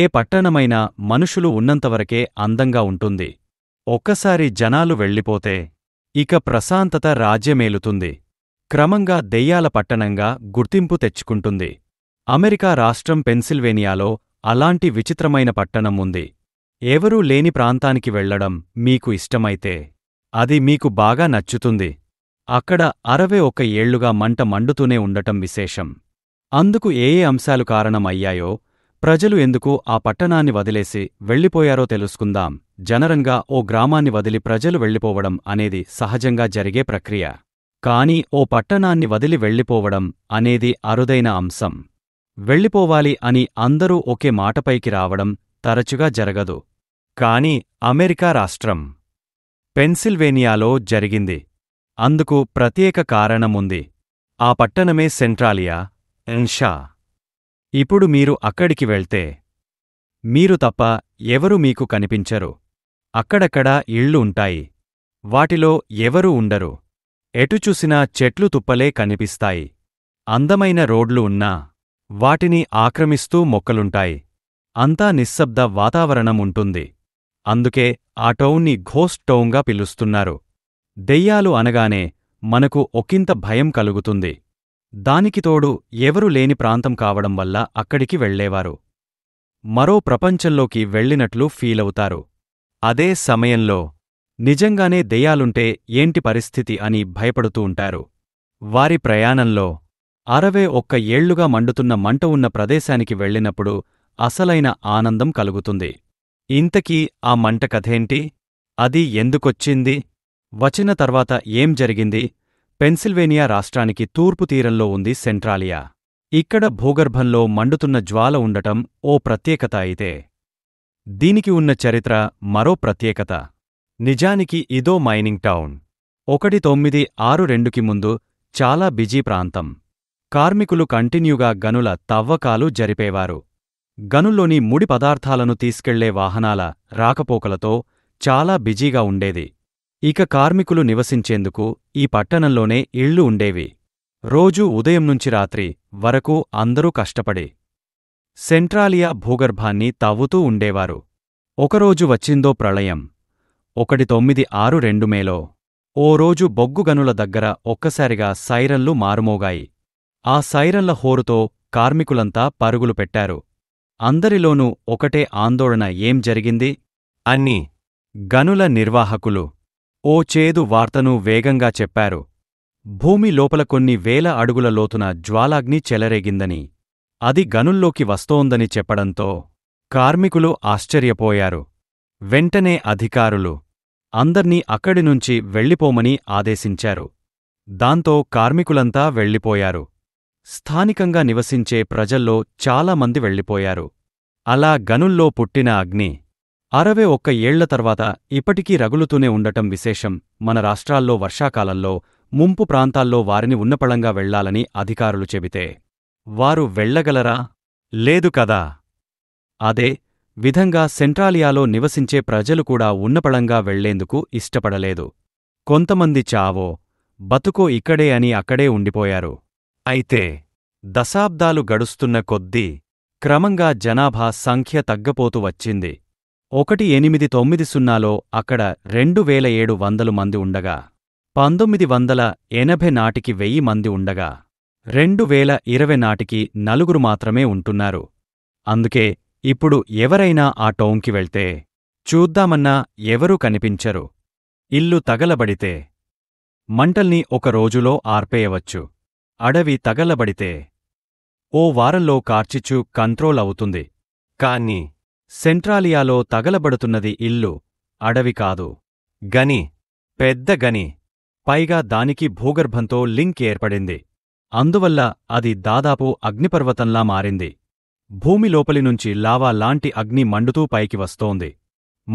ఏ పట్టణమైనా మనుషులు ఉన్నంతవరకే అందంగా ఉంటుంది ఒక్కసారి జనాలు వెళ్ళిపోతే ఇక ప్రశాంతత రాజ్యమేలుతుంది క్రమంగా దెయ్యాల పట్టణంగా గుర్తింపు తెచ్చుకుంటుంది అమెరికా రాష్ట్రం పెన్సిల్వేనియాలో అలాంటి విచిత్రమైన పట్టణం ఉంది ఎవరూ లేని ప్రాంతానికి వెళ్లడం మీకు ఇష్టమైతే అది మీకు బాగా నచ్చుతుంది అక్కడ అరవై ఒక ఏళ్లుగా మంట మండుతూనే ఉండటం విశేషం అందుకు ఏ ఏ అంశాలు కారణమయ్యాయో ప్రజలు ఎందుకు ఆ పట్టణాన్ని వదిలేసి వెళ్లిపోయారో తెలుసుకుందాం జనరంగా ఓ గ్రామాన్ని వదిలి ప్రజలు వెళ్లిపోవడం అనేది సహజంగా జరిగే ప్రక్రియ కాని ఓ పట్టణాన్ని వదిలి వెళ్లిపోవడం అనేది అరుదైన అంశం వెళ్లిపోవాలి అని అందరూ ఒకే మాటపైకి రావడం తరచుగా జరగదు కాని అమెరికా రాష్ట్రం పెన్సిల్వేనియాలో జరిగింది అందుకు ప్రత్యేక కారణముంది ఆ పట్టణమే సెంట్రాలియా ఎన్షా ఇప్పుడు మీరు అక్కడికి వెళ్తే మీరు తప్ప ఎవరు మీకు కనిపించరు అక్కడక్కడా ఇళ్ళు ఉంటాయి వాటిలో ఎవరూ ఉండరు ఎటుచూసినా చెట్లు తుప్పలే కనిపిస్తాయి అందమైన రోడ్లు ఉన్నా వాటిని ఆక్రమిస్తూ మొక్కలుంటాయి అంతా నిశ్శబ్ద వాతావరణం ఉంటుంది అందుకే ఆ టౌన్ని ఘోస్ట్ టౌన్గా పిలుస్తున్నారు దెయ్యాలు అనగానే మనకు ఒకింత భయం కలుగుతుంది దానికితోడు ఎవరూ లేని ప్రాంతం కావడం వల్ల అక్కడికి వెళ్లేవారు మరో ప్రపంచంలోకి వెళ్లినట్లు ఫీలవుతారు అదే సమయంలో నిజంగానే దెయ్యాలుంటే ఏంటి పరిస్థితి అని భయపడుతూ ఉంటారు వారి ప్రయాణంలో అరవే ఒక్క ఏళ్లుగా మండుతున్న మంట ఉన్న ప్రదేశానికి వెళ్లినప్పుడు అసలైన ఆనందం కలుగుతుంది ఇంతకీ ఆ మంట కథేంటి అది ఎందుకొచ్చింది వచ్చిన తర్వాత ఏం జరిగింది పెన్సిల్వేనియా రాష్ట్రానికి తూర్పు తీరంలో ఉంది సెంట్రాలియా ఇక్కడ భూగర్భంలో మండుతున్న జ్వాల ఉండటం ఓ ప్రత్యేకత అయితే దీనికి ఉన్న చరిత్ర మరో ప్రత్యేకత నిజానికి ఇదో మైనింగ్ టౌన్ ఒకటి తొమ్మిది ఆరు రెండుకి ముందు చాలా బిజీ ప్రాంతం కార్మికులు కంటిన్యూగా గనుల తవ్వకాలు జరిపేవారు గనుల్లోని ముడి పదార్థాలను తీసుకెళ్లే వాహనాల రాకపోకలతో చాలా బిజీగా ఉండేది ఇక కార్మికులు నివసించేందుకు ఈ పట్టణంలోనే ఇళ్ళు ఉండేవి రోజూ ఉదయం నుంచి రాత్రి వరకు అందరూ కష్టపడి సెంట్రాలియా భూగర్భాన్ని తవ్వుతూ ఉండేవారు ఒకరోజు వచ్చిందో ప్రళయం ఒకటి తొమ్మిది ఆరు రెండు మేలో ఓ రోజు బొగ్గుగనుల దగ్గర ఒక్కసారిగా సైరన్లు మారుమోగాయి ఆ సైరన్ల హోరుతో కార్మికులంతా పరుగులు పెట్టారు అందరిలోనూ ఒకటే ఆందోళన ఏం జరిగింది అన్ని గనుల నిర్వాహకులు ఓ చేదు వార్తను వేగంగా చెప్పారు భూమి లోపల కొన్ని వేల అడుగుల లోతున జ్వాలాగ్ని చెలరేగిందని అది గనుల్లోకి వస్తోందని చెప్పడంతో కార్మికులు ఆశ్చర్యపోయారు వెంటనే అధికారులు అందర్నీ అక్కడినుంచి వెళ్ళిపోమని ఆదేశించారు దాంతో కార్మికులంతా వెళ్ళిపోయారు స్థానికంగా నివసించే ప్రజల్లో చాలామంది వెళ్ళిపోయారు అలా గనుల్లో పుట్టిన అగ్ని అరవై ఒక్క ఏళ్ల తర్వాత ఇప్పటికీ రగులుతూనే ఉండటం విశేషం మన రాష్ట్రాల్లో వర్షాకాలంలో ముంపు ప్రాంతాల్లో వారిని ఉన్నపళంగా వెళ్లాలని అధికారులు చెబితే వారు వెళ్లగలరా లేదు కదా అదే విధంగా సెంట్రాలియాలో నివసించే ప్రజలు కూడా ఉన్నపళంగా వెళ్లేందుకు ఇష్టపడలేదు కొంతమంది చావో బతుకో ఇక్కడే అని అక్కడే ఉండిపోయారు అయితే దశాబ్దాలు గడుస్తున్న కొద్దీ క్రమంగా జనాభా సంఖ్య తగ్గపోతూ వచ్చింది ఒకటి ఎనిమిది తొమ్మిది సున్నాలో అక్కడ రెండు వేల ఏడు వందలు మంది ఉండగా పంతొమ్మిది వందల ఎనభై నాటికి వెయ్యి మంది ఉండగా రెండు వేల ఇరవై నాటికి నలుగురు మాత్రమే ఉంటున్నారు అందుకే ఇప్పుడు ఎవరైనా ఆ టౌన్కి వెళ్తే చూద్దామన్నా ఎవరూ కనిపించరు ఇల్లు తగలబడితే మంటల్ని ఒక రోజులో ఆర్పేయవచ్చు అడవి తగలబడితే ఓ వారంలో కార్చిచ్చు కంట్రోల్ అవుతుంది కానీ సెంట్రాలియాలో తగలబడుతున్నది ఇల్లు అడవి కాదు గని పెద్ద గని పైగా దానికి భూగర్భంతో లింక్ ఏర్పడింది అందువల్ల అది దాదాపు అగ్నిపర్వతంలా మారింది భూమి లోపలి నుంచి లావా లాంటి అగ్ని మండుతూ పైకి వస్తోంది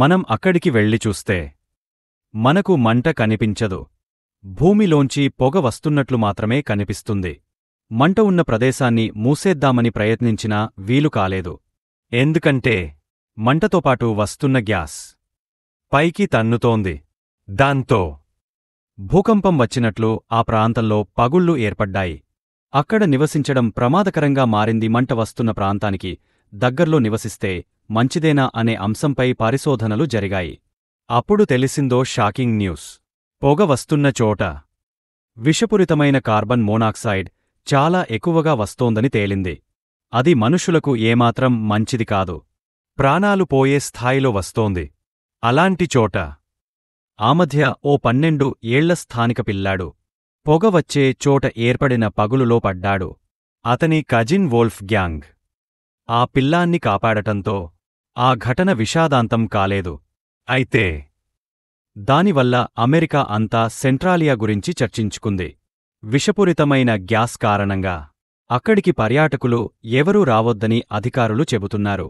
మనం అక్కడికి వెళ్లి చూస్తే మనకు మంట కనిపించదు భూమిలోంచి పొగ వస్తున్నట్లు మాత్రమే కనిపిస్తుంది మంట ఉన్న ప్రదేశాన్ని మూసేద్దామని ప్రయత్నించినా వీలు కాలేదు ఎందుకంటే మంటతోపాటు వస్తున్న గ్యాస్ పైకి తన్నుతోంది దాంతో భూకంపం వచ్చినట్లు ఆ ప్రాంతంలో పగుళ్లు ఏర్పడ్డాయి అక్కడ నివసించడం ప్రమాదకరంగా మారింది మంట వస్తున్న ప్రాంతానికి దగ్గర్లో నివసిస్తే మంచిదేనా అనే అంశంపై పరిశోధనలు జరిగాయి అప్పుడు తెలిసిందో షాకింగ్ న్యూస్ పొగ వస్తున్న చోట విషపూరితమైన కార్బన్ మోనాక్సైడ్ చాలా ఎక్కువగా వస్తోందని తేలింది అది మనుషులకు ఏమాత్రం మంచిది కాదు ప్రాణాలు పోయే స్థాయిలో వస్తోంది అలాంటి చోట ఆమధ్య ఓ పన్నెండు ఏళ్ల స్థానిక పిల్లాడు పొగ వచ్చే చోట ఏర్పడిన పగులులో పడ్డాడు అతని కజిన్ వోల్ఫ్ గ్యాంగ్ ఆ పిల్లాన్ని కాపాడటంతో ఆ ఘటన విషాదాంతం కాలేదు అయితే దానివల్ల అమెరికా అంతా సెంట్రాలియా గురించి చర్చించుకుంది విషపూరితమైన గ్యాస్ కారణంగా అక్కడికి పర్యాటకులు ఎవరూ రావొద్దని అధికారులు చెబుతున్నారు